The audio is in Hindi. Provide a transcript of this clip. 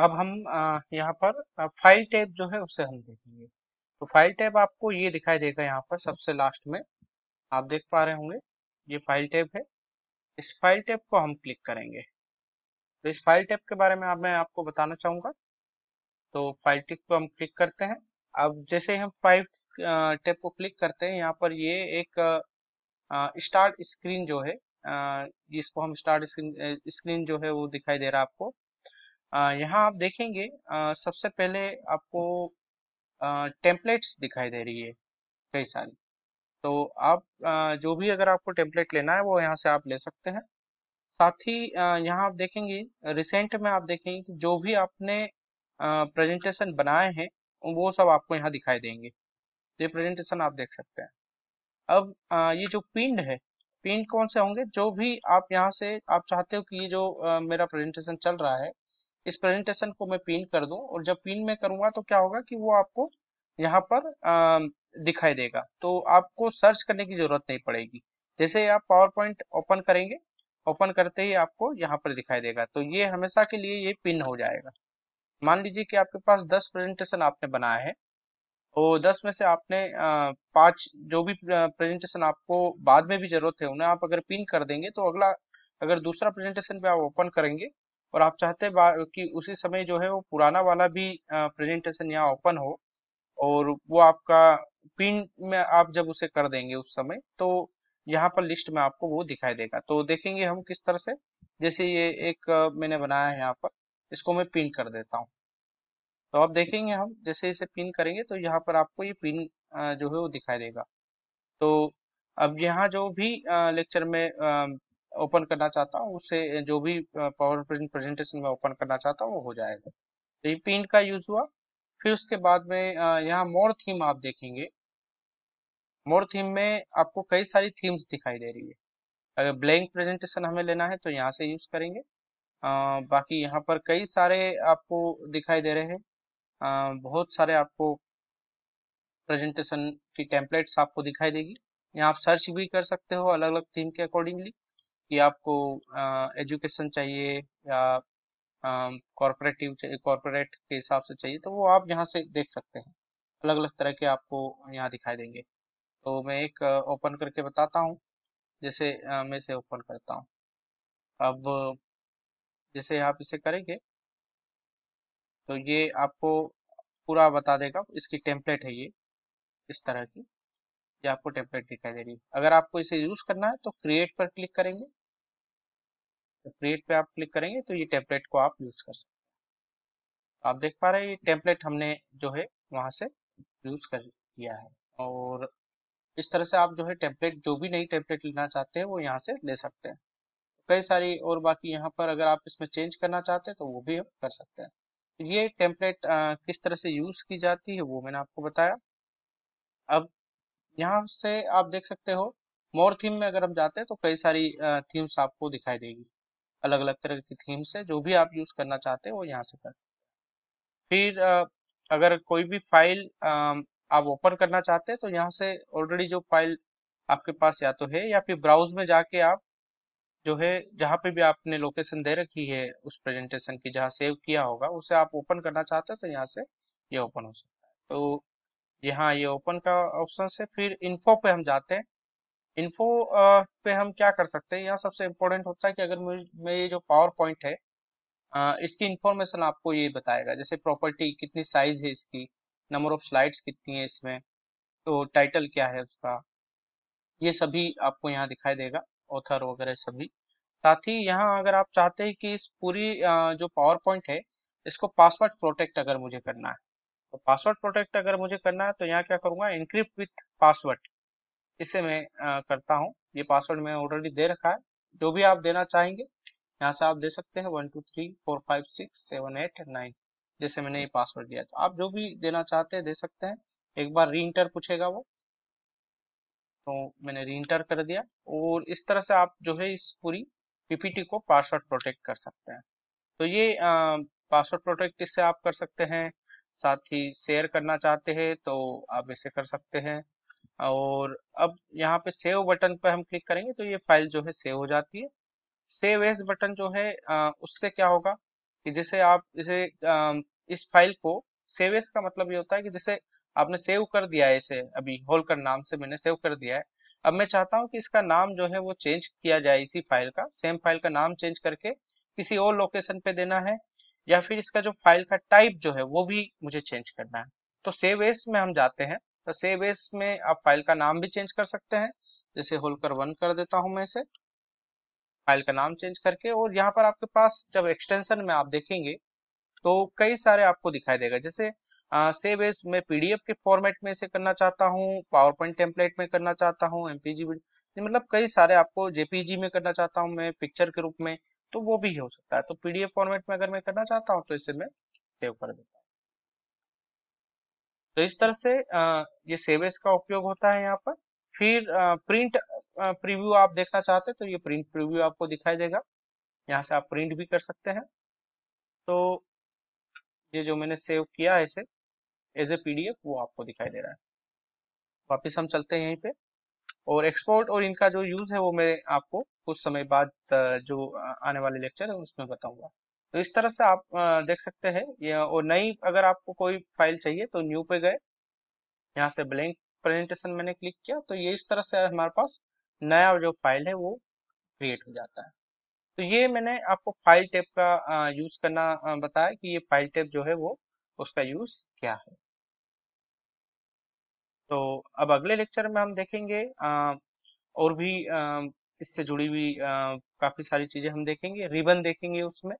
अब हम यहाँ पर फाइल टैब जो है उसे हम देखेंगे तो फाइल टैब आपको ये दिखाई देगा यहाँ पर सबसे लास्ट में आप देख पा रहे होंगे ये फाइल टैब है इस फाइल टैब को हम क्लिक करेंगे तो इस फाइल टैब के बारे में आप मैं आपको बताना चाहूंगा तो फाइल टैब को हम क्लिक करते हैं अब जैसे हम फाइल टैब को क्लिक करते हैं यहाँ पर ये एक स्टार्ट स्क्रीन जो है जिसको हम स्टार्ट स्क्रीन स्क्रीन जो है वो दिखाई दे रहा है आपको यहाँ आप देखेंगे सबसे पहले आपको टेम्पलेट्स दिखाई दे रही है कई सारी तो आप जो भी अगर आपको टेम्पलेट लेना है वो यहाँ से आप ले सकते हैं साथ ही यहाँ आप देखेंगे रिसेंट में आप देखेंगे कि जो भी आपने प्रेजेंटेशन बनाए हैं वो सब आपको यहाँ दिखाई देंगे तो ये प्रेजेंटेशन आप देख सकते हैं अब ये जो पिंड है पिंड कौन से होंगे जो भी आप यहाँ से आप चाहते हो कि ये जो मेरा प्रेजेंटेशन चल रहा है इस प्रेजेंटेशन को मैं पिन कर दूं और जब पिन में करूंगा तो क्या होगा कि वो आपको यहाँ पर दिखाई देगा तो आपको सर्च करने की जरूरत नहीं पड़ेगी जैसे आप पावर पॉइंट ओपन करेंगे ओपन करते ही आपको यहाँ पर दिखाई देगा तो ये हमेशा के लिए ये पिन हो जाएगा मान लीजिए कि आपके पास दस प्रेजेंटेशन आपने बनाया है और दस में से आपने पांच जो भी प्रेजेंटेशन आपको बाद में भी जरूरत है उन्हें आप अगर पिन कर देंगे तो अगला अगर दूसरा प्रेजेंटेशन पे आप ओपन करेंगे और आप चाहते कि उसी समय जो है वो पुराना वाला भी प्रेजेंटेशन यहाँ ओपन हो और वो आपका पिन में आप जब उसे कर देंगे उस समय तो यहाँ पर लिस्ट में आपको वो दिखाई देगा तो देखेंगे हम किस तरह से जैसे ये एक मैंने बनाया है यहाँ पर इसको मैं पिन कर देता हूँ तो आप देखेंगे हम जैसे इसे पिन करेंगे तो यहाँ पर आपको ये पिन जो है वो दिखाई देगा तो अब यहाँ जो भी लेक्चर में ओपन करना चाहता हूँ उसे जो भी पावर प्रेजेंट प्रेजेंटेशन में ओपन करना चाहता हूँ वो हो जाएगा तो ये पेंट का यूज हुआ फिर उसके बाद में यहाँ मोर थीम आप देखेंगे मोर थीम में आपको कई सारी थीम्स दिखाई दे रही है अगर ब्लैंक प्रेजेंटेशन हमें लेना है तो यहाँ से यूज करेंगे आ, बाकी यहाँ पर कई सारे आपको दिखाई दे रहे हैं बहुत सारे आपको प्रेजेंटेशन की टेम्पलेट्स आपको दिखाई देगी यहाँ आप सर्च भी कर सकते हो अलग अलग थीम के अकॉर्डिंगली कि आपको एजुकेशन चाहिए या कॉरपोरेटिव कॉरपोरेट के हिसाब से चाहिए तो वो आप यहाँ से देख सकते हैं अलग अलग तरह के आपको यहाँ दिखाई देंगे तो मैं एक ओपन करके बताता हूँ जैसे मैं इसे ओपन करता हूँ अब जैसे आप इसे करेंगे तो ये आपको पूरा बता देगा इसकी टेम्पलेट है ये इस तरह की ये आपको टेम्पलेट दिखाई दे रही है अगर आपको इसे यूज करना है तो क्रिएट पर क्लिक करेंगे क्रिएट पे आप क्लिक करेंगे तो ये टेम्पलेट को आप यूज कर सकते हैं आप देख पा रहे हैं ये टेम्पलेट हमने जो है वहां से यूज कर किया है और इस तरह से आप जो है टेम्पलेट जो भी नई टेम्पलेट लेना चाहते हैं वो यहाँ से ले सकते हैं कई सारी और बाकी यहाँ पर अगर आप इसमें चेंज करना चाहते हैं तो वो भी हम कर सकते हैं तो ये टेम्पलेट किस तरह से यूज की जाती है वो मैंने आपको बताया अब यहाँ से आप देख सकते हो मोर थीम में अगर हम जाते हैं तो कई सारी थीम्स आपको दिखाई देगी अलग अलग तरह की थीम्स है जो भी आप यूज करना चाहते हैं वो यहाँ से कर सकते फिर अगर कोई भी फाइल आप ओपन करना चाहते हैं तो यहाँ से ऑलरेडी जो फाइल आपके पास या तो है या फिर ब्राउज में जाके आप जो है जहाँ पे भी आपने लोकेशन दे रखी है उस प्रेजेंटेशन की जहाँ सेव किया होगा उसे आप ओपन करना चाहते हैं तो यहाँ से ये यह ओपन हो सकता है तो यहाँ ये यह ओपन का ऑप्शन है फिर इन्फो पे हम जाते हैं इन्फो पे हम क्या कर सकते हैं यहाँ सबसे इम्पोर्टेंट होता है कि अगर मैं ये जो पावर पॉइंट है इसकी इंफॉर्मेशन आपको ये बताएगा जैसे प्रॉपर्टी कितनी साइज है इसकी नंबर ऑफ स्लाइड्स कितनी है इसमें तो टाइटल क्या है उसका ये सभी आपको यहाँ दिखाई देगा ऑथर वगैरह सभी साथ ही यहाँ अगर आप चाहते हैं कि इस पूरी जो पावर पॉइंट है इसको पासवर्ड प्रोटेक्ट अगर मुझे करना है तो पासवर्ड प्रोटेक्ट अगर मुझे करना है तो यहाँ क्या करूँगा इनक्रिप्ट विथ पासवर्ड इसे मैं करता हूँ ये पासवर्ड मैं ऑलरेडी दे रखा है जो भी आप देना चाहेंगे यहाँ से आप दे सकते हैं one two three four five six seven eight nine जैसे मैंने ये पासवर्ड दिया तो आप जो भी देना चाहते हैं दे सकते हैं एक बार री इंटर पूछेगा वो तो मैंने री इंटर कर दिया और इस तरह से आप जो है इस पूरी पीपीटी को पासवर्ड प्रोटेक्ट कर सकते हैं तो ये पासवर्ड प्रोटेक्ट इससे आप कर सकते हैं साथ ही शेयर करना चाहते हैं तो आप इसे कर सकते हैं और अब यहाँ पे सेव बटन पर हम क्लिक करेंगे तो ये फाइल जो है सेव हो जाती है सेव एस बटन जो है आ, उससे क्या होगा कि जैसे आप इसे आ, इस फाइल को सेव एस का मतलब ये होता है कि जैसे आपने सेव कर दिया है इसे अभी होलकर नाम से मैंने सेव कर दिया है अब मैं चाहता हूँ कि इसका नाम जो है वो चेंज किया जाए इसी फाइल का सेम फाइल का नाम चेंज करके किसी और लोकेशन पे देना है या फिर इसका जो फाइल का टाइप जो है वो भी मुझे चेंज करना है तो सेव एस में हम जाते हैं तो सेव एस में आप फाइल का नाम भी चेंज कर सकते हैं जैसे होलकर वन कर देता हूं मैं इसे फाइल का नाम चेंज करके और यहाँ पर आपके पास जब एक्सटेंशन में आप देखेंगे तो कई सारे आपको दिखाई देगा जैसे सेव एस मैं पीडीएफ के फॉर्मेट में इसे करना चाहता हूँ पावर पॉइंट टेम्पलेट में करना चाहता हूँ एमपीजी मतलब कई सारे आपको जेपीजी में करना चाहता हूँ मैं पिक्चर के रूप में तो वो भी हो सकता है तो पीडीएफ फॉर्मेट में अगर मैं करना चाहता हूँ तो इसे मैं सेव कर देता हूँ तो इस तरह से ये सेवेज का उपयोग होता है यहाँ पर फिर प्रिंट प्रीव्यू आप देखना चाहते हैं तो ये प्रिंट प्रीव्यू आपको दिखाई देगा यहाँ से आप प्रिंट भी कर सकते हैं तो ये जो मैंने सेव किया है इसे एज ए पीडीएफ वो आपको दिखाई दे रहा है वापिस हम चलते हैं यहीं पे और एक्सपोर्ट और इनका जो यूज है वो मैं आपको कुछ समय बाद जो आने वाले लेक्चर है उसमें बताऊंगा तो इस तरह से आप देख सकते हैं और नई अगर आपको कोई फाइल चाहिए तो न्यू पे गए यहाँ से ब्लैंक प्रेजेंटेशन मैंने क्लिक किया तो ये इस तरह से हमारे पास नया जो फाइल है वो क्रिएट हो जाता है तो ये मैंने आपको फाइल टेप का यूज करना बताया कि ये फाइल टेप जो है वो उसका यूज क्या है तो अब अगले लेक्चर में हम देखेंगे आ, और भी आ, इससे जुड़ी हुई काफी सारी चीजें हम देखेंगे रिबन देखेंगे उसमें